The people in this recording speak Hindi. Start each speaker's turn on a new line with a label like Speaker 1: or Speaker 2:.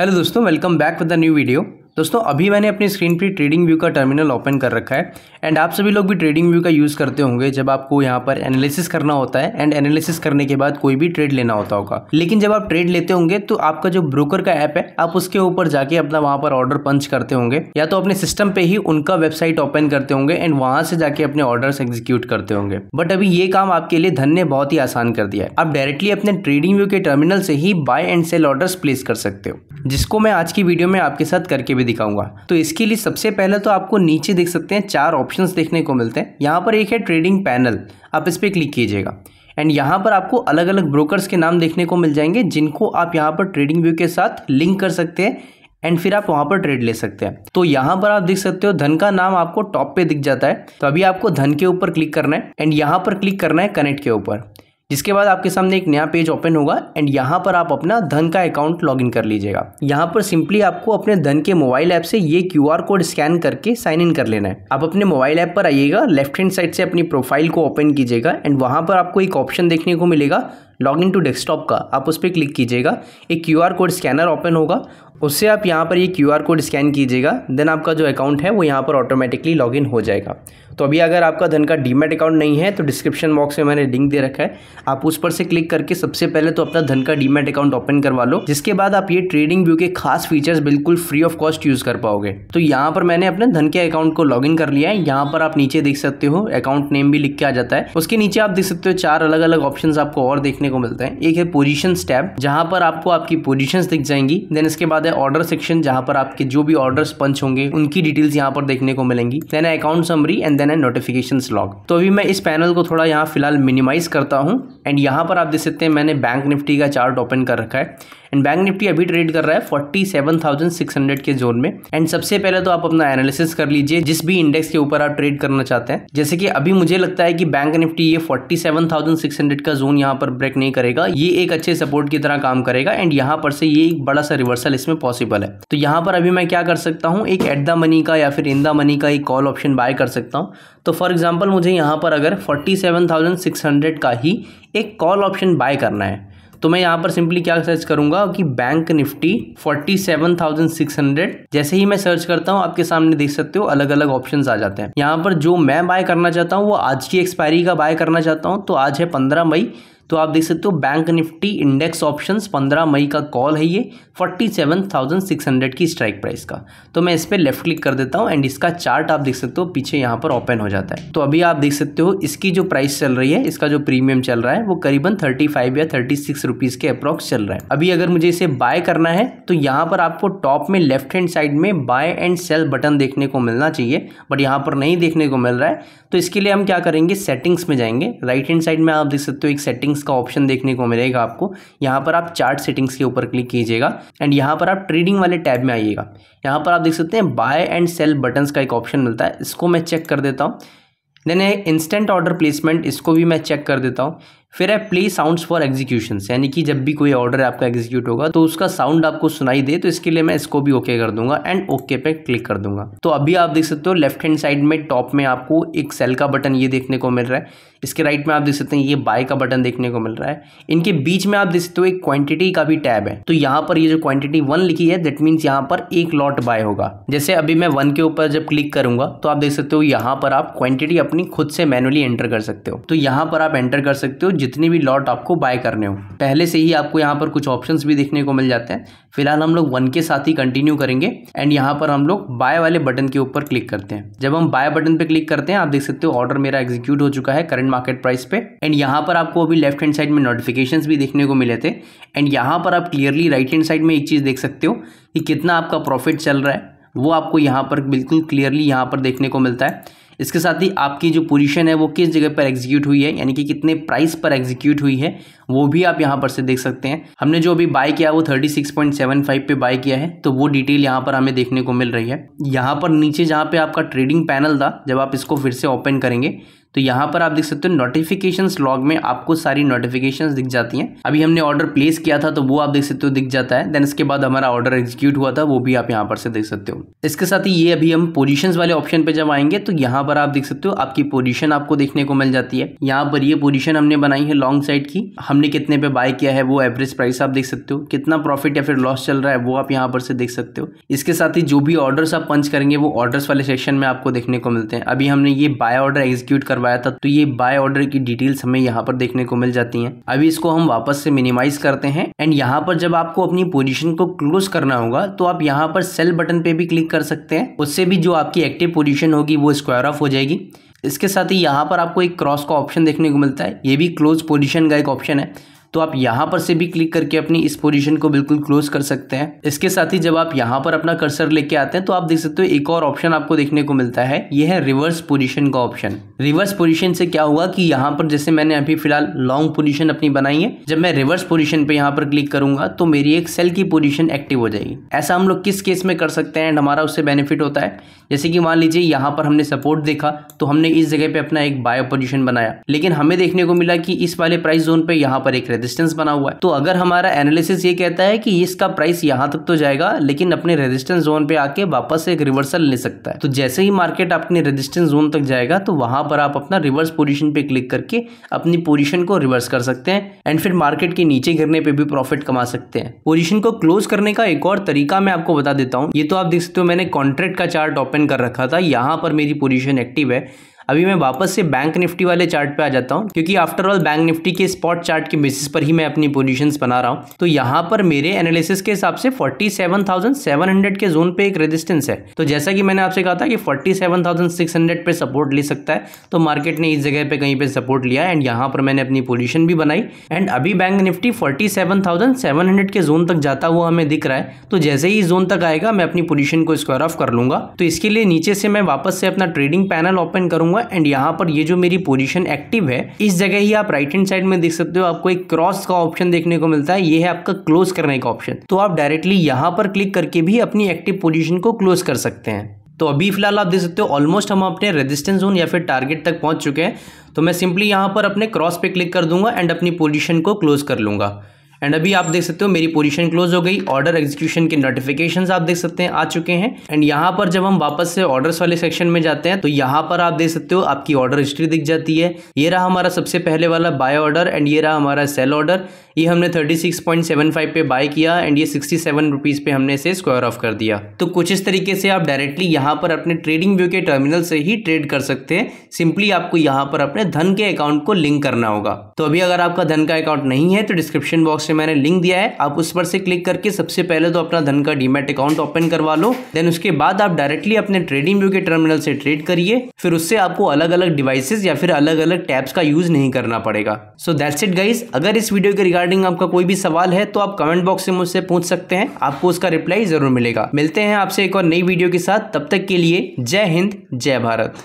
Speaker 1: हेलो दोस्तों welcome back with the new video दोस्तों अभी मैंने अपनी स्क्रीन पर ट्रेडिंग व्यू का टर्मिनल ओपन कर रखा है एंड आप सभी लोग भी ट्रेडिंग व्यू का यूज़ करते होंगे जब आपको यहाँ पर एनालिसिस करना होता है एंड एनालिसिस करने के बाद कोई भी ट्रेड लेना होता होगा लेकिन जब आप ट्रेड लेते होंगे तो आपका जो ब्रोकर का ऐप है आप उसके ऊपर जाके अपना वहाँ पर ऑर्डर पंच करते होंगे या तो अपने सिस्टम पे ही उनका वेबसाइट ओपन करते होंगे एंड वहाँ से जाके अपने ऑर्डर एग्जीक्यूट करते होंगे बट अभी ये काम आपके लिए धन ने बहुत ही आसान कर दिया है आप डायरेक्टली अपने ट्रेडिंग व्यू के टर्मिनल से ही buy and sell order place कर सकते हो जिसको मैं आज की वीडियो में आपके साथ करके भी दिखाऊंगा तो इसके लिए सबसे पहले तो आपको नीचे देख सकते हैं चार ऑप्शंस देखने को मिलते हैं यहाँ पर एक है ट्रेडिंग पैनल आप इस पर क्लिक कीजिएगा एंड यहाँ पर आपको अलग अलग ब्रोकर्स के नाम देखने को मिल जाएंगे जिनको आप यहाँ पर ट्रेडिंग व्यू के साथ लिंक कर सकते हैं एंड फिर आप वहाँ पर ट्रेड ले सकते हैं तो यहाँ पर आप देख सकते हो धन का नाम आपको टॉप पे दिख जाता है तो अभी आपको धन के ऊपर क्लिक करना है एंड यहाँ पर क्लिक करना है कनेक्ट के ऊपर जिसके बाद आपके सामने एक नया पेज ओपन होगा एंड यहाँ पर आप अपना धन का अकाउंट लॉगिन कर लीजिएगा यहाँ पर सिंपली आपको अपने धन के मोबाइल ऐप से ये क्यू कोड स्कैन करके साइन इन कर लेना है आप अपने मोबाइल ऐप पर आइएगा लेफ्ट हैंड साइड से अपनी प्रोफाइल को ओपन कीजिएगा एंड वहाँ पर आपको एक ऑप्शन देखने को मिलेगा लॉग इन टू डेस्कटॉप का आप उस पर क्लिक कीजिएगा एक Q R code scanner open होगा उससे आप यहाँ पर ये क्यू आर कोड स्कैन कीजिएगा देन आपका जो अकाउंट है वो यहाँ पर ऑटोमेटिकली लॉगिन हो जाएगा तो अभी अगर आपका धन का डीमेट अकाउंट नहीं है तो डिस्क्रिप्शन बॉक्स में मैंने लिंक दे रखा है आप उस पर से क्लिक करके सबसे पहले तो अपना धन का डीमेट अकाउंट ओपन करवा लो जिसके बाद आप ये ट्रेडिंग व्यू के खास फीचर्स बिल्कुल फ्री ऑफ कॉस्ट यूज़ कर पाओगे तो यहाँ पर मैंने अपने धन के अकाउंट को इन कर लिया है यहाँ पर आप नीचे देख सकते हो अकाउंट नेम भी लिख के आ जाता है उसके नीचे आप देख सकते हो चार अलग अलग ऑप्शन आपको और देखने देखने को मिलते हैं एक है पोजिशन स्टैप जहां पर आपको आपकी पोजिशन दिख जाएंगी देन इसके बाद है ऑर्डर सेक्शन जहां पर आपके जो भी ऑर्डर पंच होंगे उनकी डिटेल्स यहाँ पर देखने को मिलेंगी देन है अकाउंट समरी एंड देन है नोटिफिकेशन लॉग तो अभी मैं इस पैनल को थोड़ा यहाँ फिलहाल मिनिमाइज करता हूँ एंड यहाँ पर आप देख सकते हैं मैंने बैंक निफ्टी का चार्ट ओपन कर रखा है एंड बैंक निफ्टी अभी ट्रेड कर रहा है forty seven thousand six hundred के जोन में एंड सबसे पहले तो आप अपना एनालिसिस कर लीजिए जिस भी इंडेक्स के ऊपर आप ट्रेड करना चाहते हैं जैसे कि अभी मुझे लगता है कि बैंक निफ्टी ये forty seven thousand six hundred का जोन यहाँ पर ब्रेक नहीं करेगा ये एक अच्छे सपोर्ट की तरह काम करेगा एंड यहाँ पर से ये एक बड़ा सा रिवर्सल इसमें पॉसिबल है तो यहाँ पर अभी मैं क्या कर सकता हूँ एक एट द मनी का या फिर इन द मनी का एक कॉल ऑप्शन बाय कर सकता हूँ तो फॉर एग्जाम्पल मुझे यहाँ पर अगर forty seven thousand six hundred का ही एक कॉल ऑप्शन बाय करना है तो मैं यहाँ पर सिंपली क्या सर्च करूंगा कि बैंक निफ्टी 47,600 जैसे ही मैं सर्च करता हूँ आपके सामने देख सकते हो अलग अलग ऑप्शन आ जाते हैं यहाँ पर जो मैं बाय करना चाहता हूँ वो आज की एक्सपायरी का बाय करना चाहता हूँ तो आज है पंद्रह मई तो आप देख सकते हो बैंक निफ्टी इंडेक्स ऑप्शंस पंद्रह मई का कॉल है ये forty seven thousand six hundred की स्ट्राइक प्राइस का तो मैं इस पर लेफ्ट क्लिक कर देता हूँ एंड इसका चार्ट आप देख सकते हो पीछे यहाँ पर ओपन हो जाता है तो अभी आप देख सकते हो इसकी जो प्राइस चल रही है इसका जो प्रीमियम चल रहा है वो करीबन थर्टी फाइव या थर्टी सिक्स रुपीज़ के अप्रॉक्स चल रहा है अभी अगर मुझे इसे बाय करना है तो यहाँ पर आपको टॉप में लेफ्ट हैंड साइड में बाय एंड सेल बटन देखने को मिलना चाहिए बट यहाँ पर नहीं देखने को मिल रहा है तो इसके लिए हम क्या करेंगे सेटिंग्स में जाएंगे राइट हैंड साइड में आप देख सकते हो एक सेटिंग्स सेटिंग्स का ऑप्शन देखने को मिलेगा आपको यहाँ पर आप चार्ट सेटिंग्स के ऊपर क्लिक कीजिएगा एंड यहाँ पर आप ट्रेडिंग वाले टैब में आइएगा यहाँ पर आप देख सकते हैं बाय एंड सेल बटन्स का एक ऑप्शन मिलता है इसको मैं चेक कर देता हूँ देन इंस्टेंट ऑर्डर प्लेसमेंट इसको भी मैं चेक कर देता हूँ फिर है प्ले साउंड्स फॉर एग्जीक्यूशन यानी कि जब भी कोई ऑर्डर आपका एग्जीक्यूट होगा तो उसका साउंड आपको सुनाई दे तो इसके लिए मैं इसको भी ओके okay कर दूंगा एंड ओके okay पे क्लिक कर दूंगा तो अभी आप देख सकते हो लेफ्ट हैंड साइड में टॉप में आपको एक सेल का बटन ये देखने को मिल रहा है इसके राइट में आप देख सकते हैं ये बाय का बटन देखने को मिल रहा है इनके बीच में आप देख सकते हो एक क्वांटिटी का भी टैब है तो यहाँ पर ये जो क्वांटिटी वन लिखी है दैट मीन्स यहाँ पर एक लॉट बाय होगा जैसे अभी मैं वन के ऊपर जब क्लिक करूंगा तो आप देख सकते हो यहाँ पर आप क्वांटिटी अपनी खुद से मैनुअली एंटर कर सकते हो तो यहाँ पर आप एंटर कर सकते हो जितने भी लॉट आपको बाय करने हो पहले से ही आपको यहाँ पर कुछ ऑप्शंस भी देखने को मिल जाते हैं फिलहाल हम लोग वन के साथ ही कंटिन्यू करेंगे एंड यहाँ पर हम लोग बाय वाले बटन के ऊपर क्लिक करते हैं जब हम बाय बटन पे क्लिक करते हैं आप देख सकते हो ऑर्डर मेरा एग्जीक्यूट हो चुका है करंट मार्केट प्राइस पे एंड यहाँ पर आपको अभी लेफ्ट हैंड साइड में नोटिफिकेशन भी देखने को मिले थे एंड यहाँ पर आप क्लियरली राइट हैंड साइड में एक चीज़ देख सकते हो कि कितना आपका प्रॉफिट चल रहा है वो आपको यहाँ पर बिल्कुल क्लियरली यहाँ पर देखने को मिलता है इसके साथ ही आपकी जो पोजीशन है वो किस जगह पर एग्जीक्यूट हुई है यानी कि कितने प्राइस पर एग्जीक्यूट हुई है वो भी आप यहाँ पर से देख सकते हैं हमने जो अभी बाय किया वो 36.75 पे बाय किया है तो वो डिटेल यहाँ पर हमें देखने को मिल रही है यहाँ पर नीचे जहाँ पे आपका ट्रेडिंग पैनल था जब आप इसको फिर से ओपन करेंगे तो यहाँ पर आप देख सकते हो नोटिफिकेशन लॉग में आपको सारी नोटिफिकेशन दिख जाती हैं अभी हमने ऑर्डर प्लेस किया था तो वो आप देख सकते हो दिख जाता है देन इसके बाद हमारा ऑर्डर एग्जीक्यूट हुआ था वो भी आप यहाँ पर से देख सकते हो इसके साथ ही ये अभी हम पोजिशन वाले ऑप्शन पे जब आएंगे तो यहाँ पर आप देख सकते हो आपकी पोजिशन आपको देखने को मिल जाती है यहाँ पर ये पोजिशन हमने बनाई है लॉन्ग साइड की हमने कितने पे बाय किया है वो एवरेज प्राइस आप देख सकते हो कितना प्रॉफिट या फिर लॉस चल रहा है वो आप यहाँ पर से देख सकते हो इसके साथ ही जो भी ऑर्डर्स आप पंच करेंगे वो ऑर्डर्स वाले सेक्शन में आपको देखने को मिलते हैं अभी हमने ये बाय ऑर्डर एग्जीक्यूट करवाया करवाया था तो ये बाय ऑर्डर की डिटेल्स हमें यहाँ पर देखने को मिल जाती हैं अभी इसको हम वापस से मिनिमाइज करते हैं एंड यहाँ पर जब आपको अपनी पोजिशन को क्लोज करना होगा तो आप यहाँ पर सेल बटन पे भी क्लिक कर सकते हैं उससे भी जो आपकी एक्टिव पोजिशन होगी वो स्क्वायर ऑफ हो जाएगी इसके साथ ही यहाँ पर आपको एक क्रॉस का ऑप्शन देखने को मिलता है ये भी क्लोज पोजिशन का एक ऑप्शन है तो आप यहाँ पर से भी क्लिक करके अपनी इस पोजीशन को बिल्कुल क्लोज कर सकते हैं इसके साथ ही जब आप यहाँ पर अपना कर्सर लेके आते हैं तो आप देख सकते हो एक और ऑप्शन आपको देखने को मिलता है यह है रिवर्स पोजिशन का ऑप्शन रिवर्स पोजिशन से क्या हुआ कि यहाँ पर जैसे मैंने अभी फिलहाल लॉन्ग पोजिशन अपनी बनाई है जब मैं रिवर्स पोजिशन पर यहाँ पर क्लिक करूंगा तो मेरी एक सेल की पोजिशन एक्टिव हो जाएगी ऐसा हम लोग किस केस में कर सकते हैं एंड हमारा उससे बेनिफिट होता है जैसे कि मान लीजिए यहाँ पर हमने सपोर्ट देखा तो हमने इस जगह पे अपना एक बायो पोजिशन बनाया लेकिन हमें देखने को मिला कि इस वाले प्राइस जोन पे यहाँ पर एक रेजिस्टेंस बना हुआ है तो अगर हमारा एनालिसिस ये कहता है कि इसका प्राइस यहाँ तक तो जाएगा लेकिन अपने रेजिस्टेंस जोन पे आके वापस एक रिवर्सल ले सकता है तो जैसे ही मार्केट अपने रेजिस्टेंस जोन तक जाएगा तो वहां पर आप अपना रिवर्स पोजिशन पे क्लिक करके अपनी पोजिशन को रिवर्स कर सकते हैं एंड फिर मार्केट के नीचे गिरने पर भी प्रॉफिट कमा सकते हैं पोजिशन को क्लोज करने का एक और तरीका मैं आपको बता देता हूँ ये तो आप देख सकते हो मैंने कॉन्ट्रैक्ट का चार्ट ओपन कर रखा था यहाँ पर मेरी पोजिशन एक्टिव है अभी मैं वापस से बैंक निफ्टी वाले चार्ट पे आ जाता हूँ क्योंकि आफ्टर ऑल बैंक निफ्टी के स्पॉट चार्ट के बेसिस पर ही मैं अपनी पोजीशंस बना रहा हूँ तो यहाँ पर मेरे एनालिसिस के हिसाब से 47,700 के जोन पे एक रेजिस्टेंस है तो जैसा कि मैंने आपसे कहा था कि 47,600 पे सपोर्ट ले सकता है तो मार्केट ने इस जगह पे कहीं पे सपोर्ट लिया एंड यहाँ पर मैंने अपनी पोजिशन भी बनाई एंड अभी बैंक निफ्टी फोर्टी के जोन तक जाता हुआ हमें दिख रहा है तो जैसे ही जोन तक आएगा मैं अपनी पोजिशन को स्क्वायर ऑफ कर लूंगा तो इसके लिए नीचे से मैं वापस से अपना ट्रेडिंग पैनल ओपन करूंगा करूंगा एंड यहाँ पर ये जो मेरी पोजीशन एक्टिव है इस जगह ही आप राइट हैंड साइड में देख सकते हो आपको एक क्रॉस का ऑप्शन देखने को मिलता है ये है आपका क्लोज करने का ऑप्शन तो आप डायरेक्टली यहाँ पर क्लिक करके भी अपनी एक्टिव पोजिशन को क्लोज कर सकते हैं तो अभी फिलहाल आप देख सकते हो ऑलमोस्ट हम अपने रेजिस्टेंस जोन या फिर टारगेट तक पहुंच चुके हैं तो मैं सिंपली यहाँ पर अपने क्रॉस पे क्लिक कर दूंगा एंड अपनी पोजीशन को क्लोज कर लूँगा एंड अभी आप देख सकते हो मेरी पोजीशन क्लोज हो गई ऑर्डर एग्जीक्यूशन के नोटिफिकेशन आप देख सकते हैं आ चुके हैं एंड यहाँ पर जब हम वापस से ऑर्डर्स वाले सेक्शन में जाते हैं तो यहाँ पर आप देख सकते हो आपकी ऑर्डर हिस्ट्री दिख जाती है ये रहा हमारा सबसे पहले वाला बाय ऑर्डर एंड ये रहा हमारा सेल ऑर्डर ये हमने 36.75 पे बाय किया एंड ये 67 रुपीस पे हमने इसे स्क्वायर ऑफ कर दिया तो कुछ इस तरीके से आप डायरेक्टली यहाँ पर अपने ट्रेडिंग व्यू के टर्मिनल से ही ट्रेड कर सकते हैं सिंपली आपको यहाँ पर अपने धन के अकाउंट को लिंक करना होगा तो अभी अगर आपका धन का अकाउंट नहीं है तो डिस्क्रिप्शन बॉक्स में मैंने लिंक दिया है आप उस पर से क्लिक करके सबसे पहले तो अपना धन का डीमेट अकाउंट ओपन करवा लो देन उसके बाद आप डायरेक्टली अपने ट्रेडिंग व्यू के टर्मिनल से ट्रेड करिए फिर उससे आपको अलग अलग डिवाइसेज या फिर अलग अलग टैब्स का यूज नहीं करना पड़ेगा सो दैट्स इट गाइज अगर इस वीडियो के रिगार्डिंग आपका कोई भी सवाल है तो आप कमेंट बॉक्स में मुझसे पूछ सकते हैं आपको उसका रिप्लाई जरूर मिलेगा मिलते हैं आपसे एक और नई वीडियो के साथ तब तक के लिए जय हिंद जय भारत